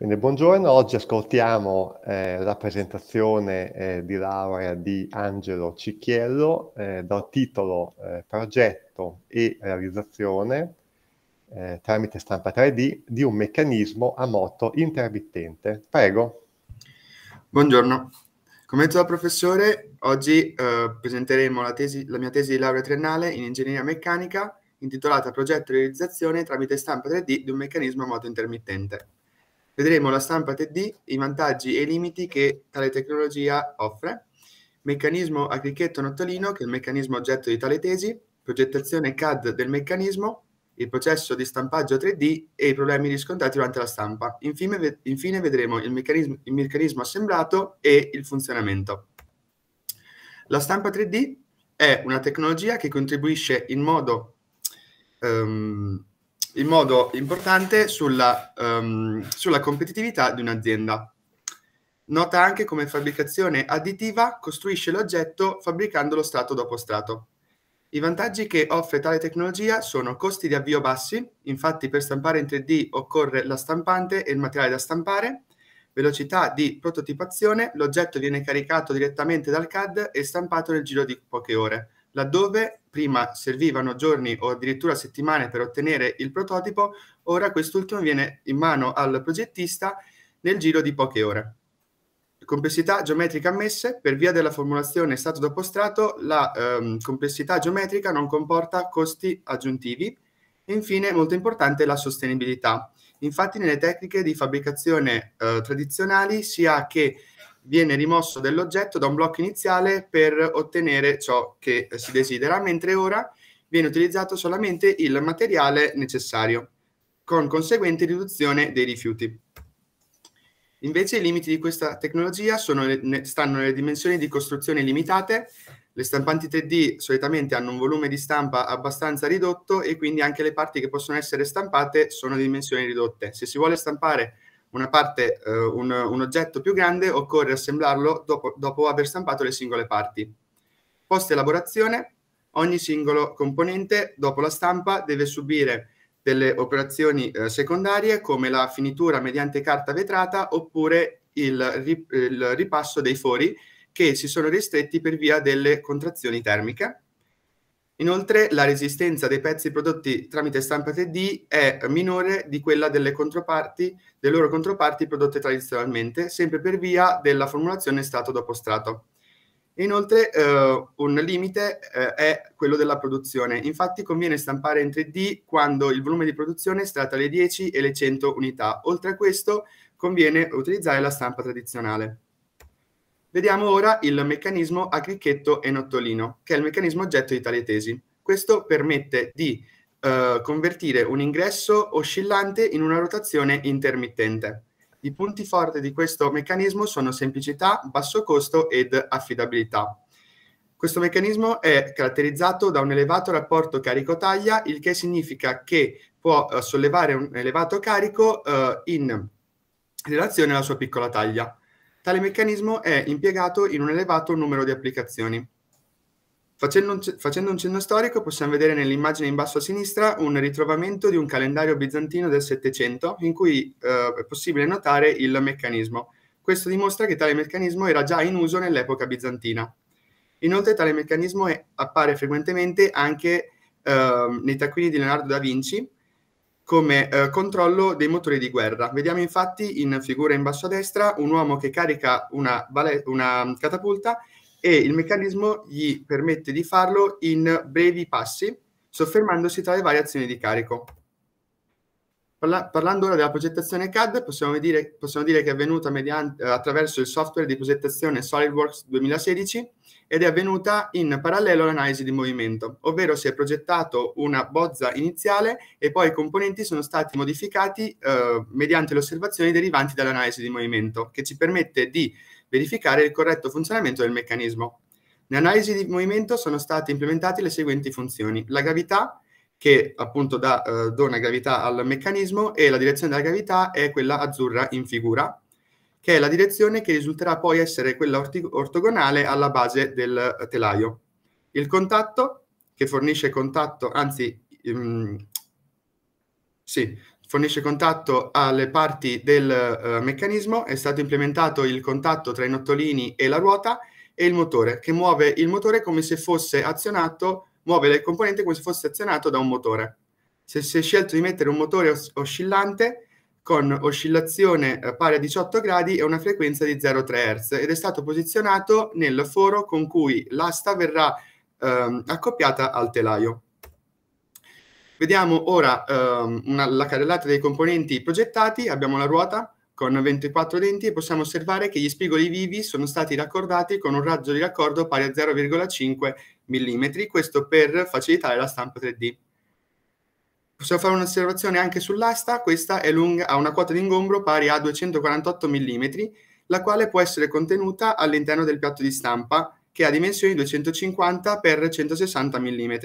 Bene, buongiorno, oggi ascoltiamo eh, la presentazione eh, di laurea di Angelo Cicchiello eh, dal titolo eh, Progetto e realizzazione eh, tramite stampa 3D di un meccanismo a moto intermittente. Prego. Buongiorno. Come detto dal professore, oggi eh, presenteremo la, tesi, la mia tesi di laurea triennale in ingegneria meccanica intitolata Progetto e realizzazione tramite stampa 3D di un meccanismo a moto intermittente. Vedremo la stampa 3D, i vantaggi e i limiti che tale tecnologia offre, meccanismo a cricchetto nottolino, che è il meccanismo oggetto di tale tesi, progettazione CAD del meccanismo, il processo di stampaggio 3D e i problemi riscontrati durante la stampa. Infine, infine vedremo il meccanismo, il meccanismo assemblato e il funzionamento. La stampa 3D è una tecnologia che contribuisce in modo um, in modo importante sulla, um, sulla competitività di un'azienda. Nota anche come fabbricazione additiva costruisce l'oggetto fabbricandolo strato dopo strato. I vantaggi che offre tale tecnologia sono costi di avvio bassi, infatti per stampare in 3D occorre la stampante e il materiale da stampare, velocità di prototipazione, l'oggetto viene caricato direttamente dal CAD e stampato nel giro di poche ore laddove prima servivano giorni o addirittura settimane per ottenere il prototipo, ora quest'ultimo viene in mano al progettista nel giro di poche ore. Complessità geometrica ammesse, per via della formulazione stato dopo strato, la ehm, complessità geometrica non comporta costi aggiuntivi. E infine, molto importante, la sostenibilità. Infatti nelle tecniche di fabbricazione eh, tradizionali si ha che viene rimosso dell'oggetto da un blocco iniziale per ottenere ciò che si desidera, mentre ora viene utilizzato solamente il materiale necessario, con conseguente riduzione dei rifiuti. Invece i limiti di questa tecnologia sono, stanno nelle dimensioni di costruzione limitate, le stampanti 3D solitamente hanno un volume di stampa abbastanza ridotto e quindi anche le parti che possono essere stampate sono di dimensioni ridotte. Se si vuole stampare una parte, eh, un, un, oggetto più grande, occorre assemblarlo dopo, dopo aver stampato le singole parti. Post elaborazione, ogni singolo componente dopo la stampa deve subire delle operazioni eh, secondarie come la finitura mediante carta vetrata oppure il, il ripasso dei fori che si sono ristretti per via delle contrazioni termiche. Inoltre la resistenza dei pezzi prodotti tramite stampa 3D è minore di quella delle, delle loro controparti prodotte tradizionalmente, sempre per via della formulazione strato dopo strato. Inoltre eh, un limite eh, è quello della produzione, infatti conviene stampare in 3D quando il volume di produzione è tra le 10 e le 100 unità, oltre a questo conviene utilizzare la stampa tradizionale. Vediamo ora il meccanismo a cricchetto e nottolino, che è il meccanismo oggetto di tale tesi. Questo permette di eh, convertire un ingresso oscillante in una rotazione intermittente. I punti forti di questo meccanismo sono semplicità, basso costo ed affidabilità. Questo meccanismo è caratterizzato da un elevato rapporto carico-taglia, il che significa che può eh, sollevare un elevato carico eh, in relazione alla sua piccola taglia. Tale meccanismo è impiegato in un elevato numero di applicazioni. Facendo un, facendo un cenno storico possiamo vedere nell'immagine in basso a sinistra un ritrovamento di un calendario bizantino del Settecento in cui eh, è possibile notare il meccanismo. Questo dimostra che tale meccanismo era già in uso nell'epoca bizantina. Inoltre tale meccanismo è, appare frequentemente anche eh, nei taccuini di Leonardo da Vinci come eh, controllo dei motori di guerra. Vediamo infatti in figura in basso a destra un uomo che carica una, vale- una catapulta e il meccanismo gli permette di farlo in brevi passi, soffermandosi tra le varie azioni di carico. Parla- parlando ora della progettazione CAD, possiamo dire, possiamo dire che è avvenuta mediante, eh, attraverso il software di progettazione SolidWorks 2016 ed è avvenuta in parallelo all'analisi di movimento, ovvero si è progettato una bozza iniziale e poi i componenti sono stati modificati eh, mediante le osservazioni derivanti dall'analisi di movimento, che ci permette di verificare il corretto funzionamento del meccanismo. Nell'analisi di movimento sono state implementate le seguenti funzioni: la gravità, che appunto dà, eh, dona gravità al meccanismo e la direzione della gravità è quella azzurra in figura, che è la direzione che risulterà poi essere quella orti- ortogonale alla base del eh, telaio. Il contatto, che fornisce contatto, anzi, um, sì, fornisce contatto alle parti del uh, meccanismo, è stato implementato il contatto tra i nottolini e la ruota e il motore, che muove il motore come se fosse azionato muovere il componente come se fosse azionato da un motore. Se si è scelto di mettere un motore os- oscillante con oscillazione eh, pari a 18 gradi e una frequenza di 0,3 Hz ed è stato posizionato nel foro con cui l'asta verrà ehm, accoppiata al telaio. Vediamo ora ehm, una, la carrellata dei componenti progettati, abbiamo la ruota, con 24 denti e possiamo osservare che gli spigoli vivi sono stati raccordati con un raggio di raccordo pari a 0,5 mm, questo per facilitare la stampa 3D. Possiamo fare un'osservazione anche sull'asta, questa è lunga, ha una quota di ingombro pari a 248 mm, la quale può essere contenuta all'interno del piatto di stampa, che ha dimensioni 250 x 160 mm.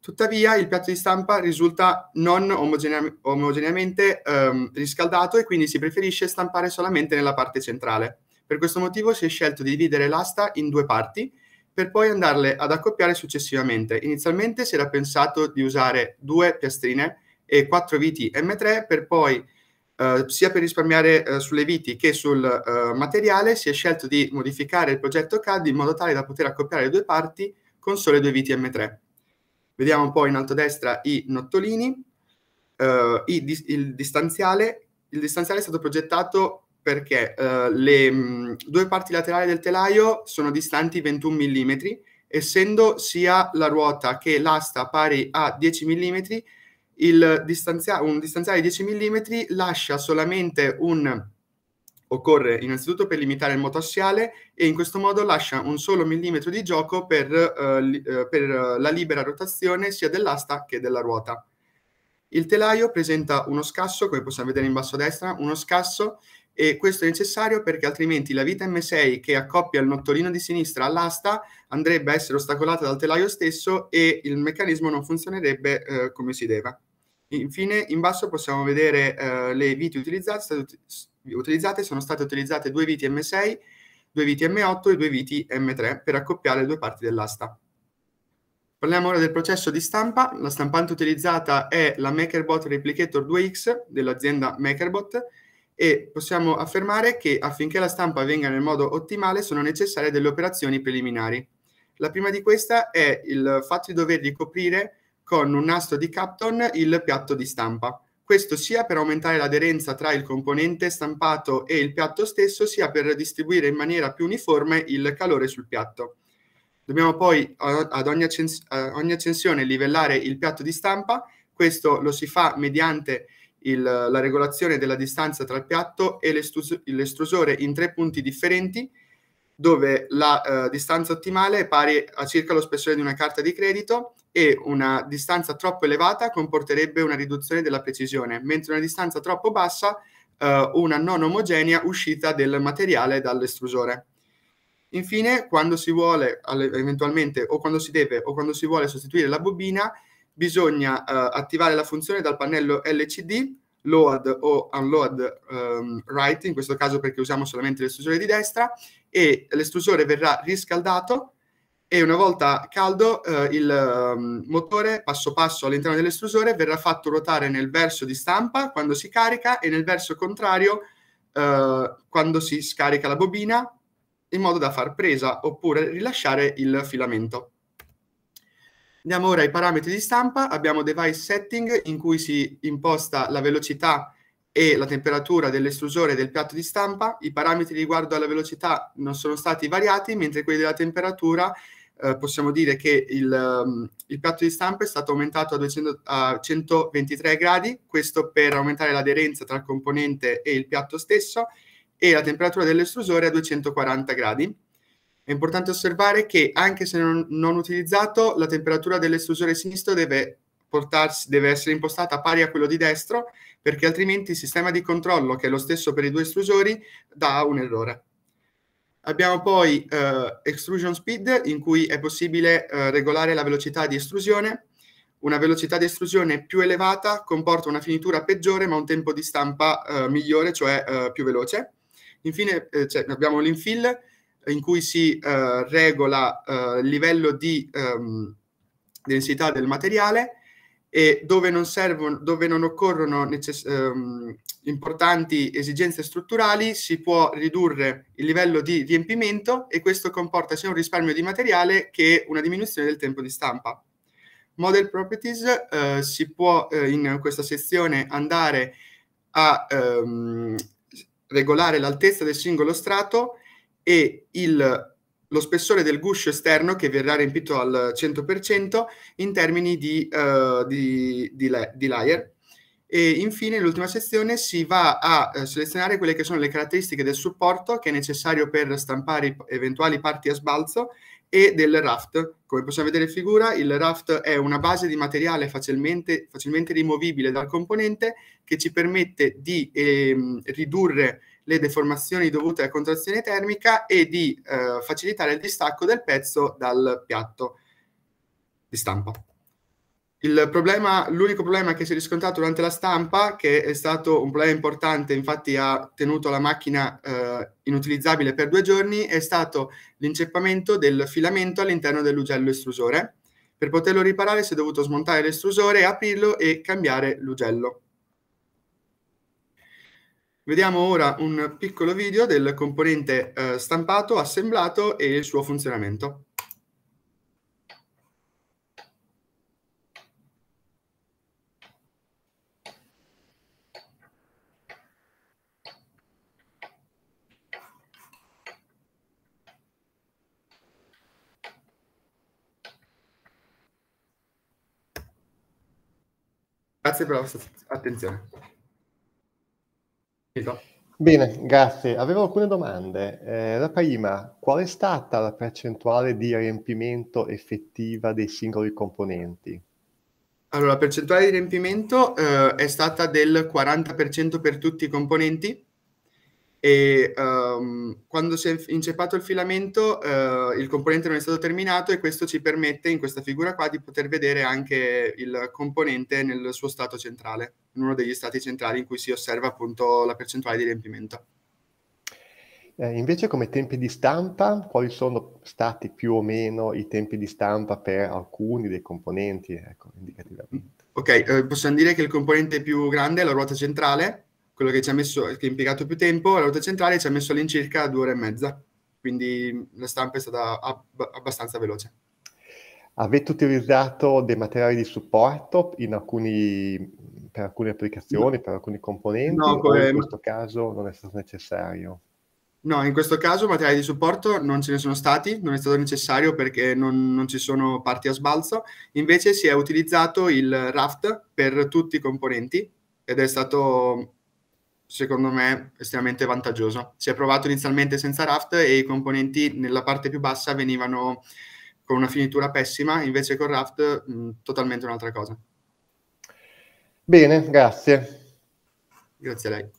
Tuttavia il piatto di stampa risulta non omogeneamente, omogeneamente ehm, riscaldato e quindi si preferisce stampare solamente nella parte centrale. Per questo motivo si è scelto di dividere l'asta in due parti per poi andarle ad accoppiare successivamente. Inizialmente si era pensato di usare due piastrine e quattro viti M3 per poi, eh, sia per risparmiare eh, sulle viti che sul eh, materiale, si è scelto di modificare il progetto CAD in modo tale da poter accoppiare le due parti con sole due viti M3. Vediamo poi in alto a destra i nottolini, eh, i, il distanziale. Il distanziale è stato progettato perché eh, le mh, mm, due parti laterali del telaio sono distanti 21 mm, essendo sia la ruota che l'asta pari a 10 mm, distanzia- un distanziale di 10 mm lascia solamente un occorre innanzitutto per limitare il moto assiale e in questo modo lascia un solo millimetro di gioco per, eh, li, eh, per, eh, la libera rotazione sia dell'asta che della ruota. Il telaio presenta uno scasso, come possiamo vedere in basso a destra, uno scasso e questo è necessario perché altrimenti la vita M6 che accoppia il nottolino di sinistra all'asta andrebbe a essere ostacolata dal telaio stesso e il meccanismo non funzionerebbe eh, come si deve. Infine, in basso possiamo vedere eh, le viti utilizzate, utilizzate, sono state utilizzate due viti M6, due viti M8 e due viti M3 per accoppiare le due parti dell'asta. Parliamo ora del processo di stampa. La stampante utilizzata è la MakerBot Replicator 2X dell'azienda MakerBot e possiamo affermare che affinché la stampa venga nel modo ottimale sono necessarie delle operazioni preliminari. La prima di questa è il fatto di dover ricoprire con un nastro di Capton il piatto di stampa. Questo sia per aumentare l'aderenza tra il componente stampato e il piatto stesso, sia per distribuire in maniera più uniforme il calore sul piatto. Dobbiamo poi ad ogni, accens- ogni accensione livellare il piatto di stampa, questo lo si fa mediante il, la regolazione della distanza tra il piatto e l'estrus- l'estrusore in tre punti differenti, dove la eh, distanza ottimale è pari a circa lo spessore di una carta di credito e una distanza troppo elevata comporterebbe una riduzione della precisione, mentre una distanza troppo bassa eh, una non omogenea uscita del materiale dall'estrusore. Infine, quando si vuole eventualmente o quando si deve o quando si vuole sostituire la bobina, bisogna eh, attivare la funzione dal pannello LCD, load o unload um, ehm, right, in questo caso perché usiamo solamente l'estrusore di destra, e l'estrusore verrà riscaldato e una volta caldo eh, il um, motore passo passo all'interno dell'estrusore verrà fatto ruotare nel verso di stampa quando si carica e nel verso contrario eh, quando si scarica la bobina in modo da far presa oppure rilasciare il filamento. Andiamo ora ai parametri di stampa, abbiamo device setting in cui si imposta la velocità e la temperatura dell'estrusore del piatto di stampa, i parametri riguardo alla velocità non sono stati variati, mentre quelli della temperatura eh, possiamo dire che il, um, il, piatto di stampa è stato aumentato a, 200, a 123 gradi, questo per aumentare l'aderenza tra il componente e il piatto stesso, e la temperatura dell'estrusore a 240 gradi. È importante osservare che anche se non, non utilizzato, la temperatura dell'estrusore sinistro deve, portarsi, deve essere impostata pari a quello di destro, perché altrimenti il sistema di controllo, che è lo stesso per i due estrusori, dà un errore. Abbiamo poi eh, extrusion speed, in cui è possibile eh, regolare la velocità di estrusione. Una velocità di estrusione più elevata comporta una finitura peggiore, ma un tempo di stampa eh, migliore, cioè eh, più veloce. Infine eh, cioè, abbiamo l'infill, in cui si eh, regola eh, il livello di ehm, densità del materiale e dove non, servono, dove non occorrono necess- ehm, importanti esigenze strutturali si può ridurre il livello di riempimento e questo comporta sia un risparmio di materiale che una diminuzione del tempo di stampa. Model Properties eh, si può eh, in questa sezione andare a ehm, regolare l'altezza del singolo strato e il, lo spessore del guscio esterno che verrà riempito al 100% in termini di, uh, di, di, di layer. E infine, nell'ultima sezione, si va a eh, selezionare quelle che sono le caratteristiche del supporto che è necessario per stampare eventuali parti a sbalzo e del raft. Come possiamo vedere in figura, il raft è una base di materiale facilmente, facilmente rimovibile dal componente che ci permette di eh, ridurre le deformazioni dovute a contrazione termica e di eh, facilitare il distacco del pezzo dal piatto di stampa. Problema, l'unico problema che si è riscontrato durante la stampa, che è stato un problema importante, infatti ha tenuto la macchina eh, inutilizzabile per due giorni, è stato l'inceppamento del filamento all'interno dell'ugello estrusore. Per poterlo riparare si è dovuto smontare l'estrusore, aprirlo e cambiare l'ugello. Vediamo ora un piccolo video del componente eh, stampato, assemblato e il suo funzionamento. Grazie per la vostra attenzione. Bene, grazie. Avevo alcune domande. Eh, la prima, qual è stata la percentuale di riempimento effettiva dei singoli componenti? Allora, la percentuale di riempimento eh, è stata del 40% per tutti i componenti e um, quando si è inceppato il filamento uh, il componente non è stato terminato e questo ci permette in questa figura qua di poter vedere anche il componente nel suo stato centrale, in uno degli stati centrali in cui si osserva appunto la percentuale di riempimento. Eh, invece come tempi di stampa, quali sono stati più o meno i tempi di stampa per alcuni dei componenti, ecco, indicativamente? Ok, eh, possiamo dire che il componente più grande è la ruota centrale, quello che ci ha messo, che ha impiegato più tempo, la ruota centrale ci ha messo all'incirca due ore e mezza, quindi la stampa è stata ab- abbastanza veloce. Avete utilizzato dei materiali di supporto alcuni, per alcune applicazioni, no. per alcuni componenti? No, come... in questo caso non è stato necessario? No, in questo caso materiali di supporto non ce ne sono stati, non è stato necessario perché non, non ci sono parti a sbalzo. Invece si è utilizzato il Raft per tutti i componenti ed è stato secondo me estremamente vantaggioso. Si è provato inizialmente senza raft e i componenti nella parte più bassa venivano con una finitura pessima, invece con raft mh, mm, totalmente un'altra cosa. Bene, grazie. Grazie a lei.